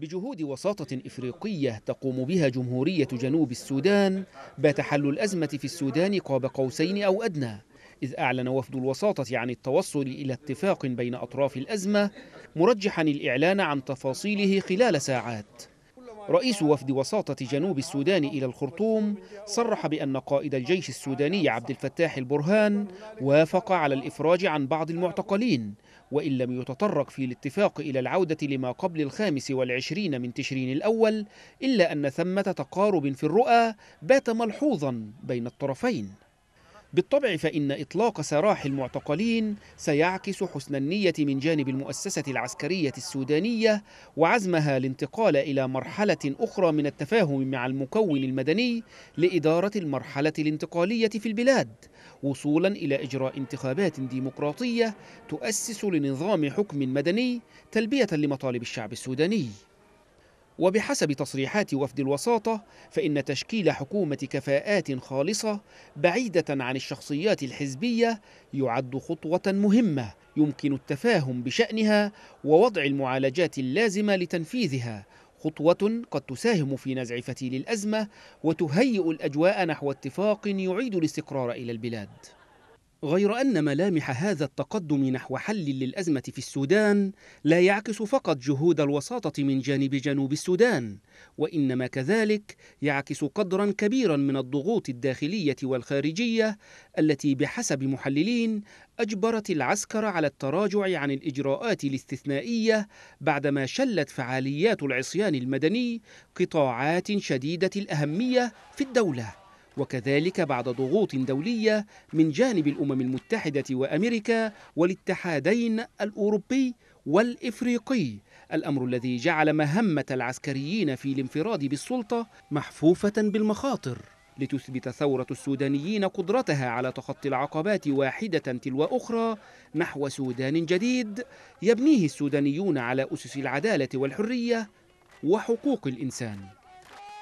بجهود وساطة إفريقية تقوم بها جمهورية جنوب السودان بات حل الأزمة في السودان قاب قوسين أو أدنى إذ أعلن وفد الوساطة عن التوصل إلى اتفاق بين أطراف الأزمة مرجحا الإعلان عن تفاصيله خلال ساعات رئيس وفد وساطة جنوب السودان إلى الخرطوم صرح بأن قائد الجيش السوداني عبد الفتاح البرهان وافق على الإفراج عن بعض المعتقلين وإن لم يتطرق في الاتفاق إلى العودة لما قبل الخامس والعشرين من تشرين الأول إلا أن ثمة تقارب في الرؤى بات ملحوظا بين الطرفين بالطبع فإن إطلاق سراح المعتقلين سيعكس حسن النية من جانب المؤسسة العسكرية السودانية وعزمها الانتقال إلى مرحلة أخرى من التفاهم مع المكون المدني لإدارة المرحلة الانتقالية في البلاد وصولا إلى إجراء انتخابات ديمقراطية تؤسس لنظام حكم مدني تلبية لمطالب الشعب السوداني وبحسب تصريحات وفد الوساطة فإن تشكيل حكومة كفاءات خالصة بعيدة عن الشخصيات الحزبية يعد خطوة مهمة يمكن التفاهم بشأنها ووضع المعالجات اللازمة لتنفيذها خطوة قد تساهم في نزع فتيل الأزمة وتهيئ الأجواء نحو اتفاق يعيد الاستقرار إلى البلاد غير أن ملامح هذا التقدم نحو حل للأزمة في السودان لا يعكس فقط جهود الوساطة من جانب جنوب السودان، وإنما كذلك يعكس قدرا كبيرا من الضغوط الداخلية والخارجية التي بحسب محللين أجبرت العسكر على التراجع عن الإجراءات الاستثنائية بعدما شلت فعاليات العصيان المدني قطاعات شديدة الأهمية في الدولة. وكذلك بعد ضغوط دولية من جانب الأمم المتحدة وأمريكا والاتحادين الأوروبي والإفريقي الأمر الذي جعل مهمة العسكريين في الانفراد بالسلطة محفوفة بالمخاطر لتثبت ثورة السودانيين قدرتها على تخطي العقبات واحدة تلو أخرى نحو سودان جديد يبنيه السودانيون على أسس العدالة والحرية وحقوق الإنسان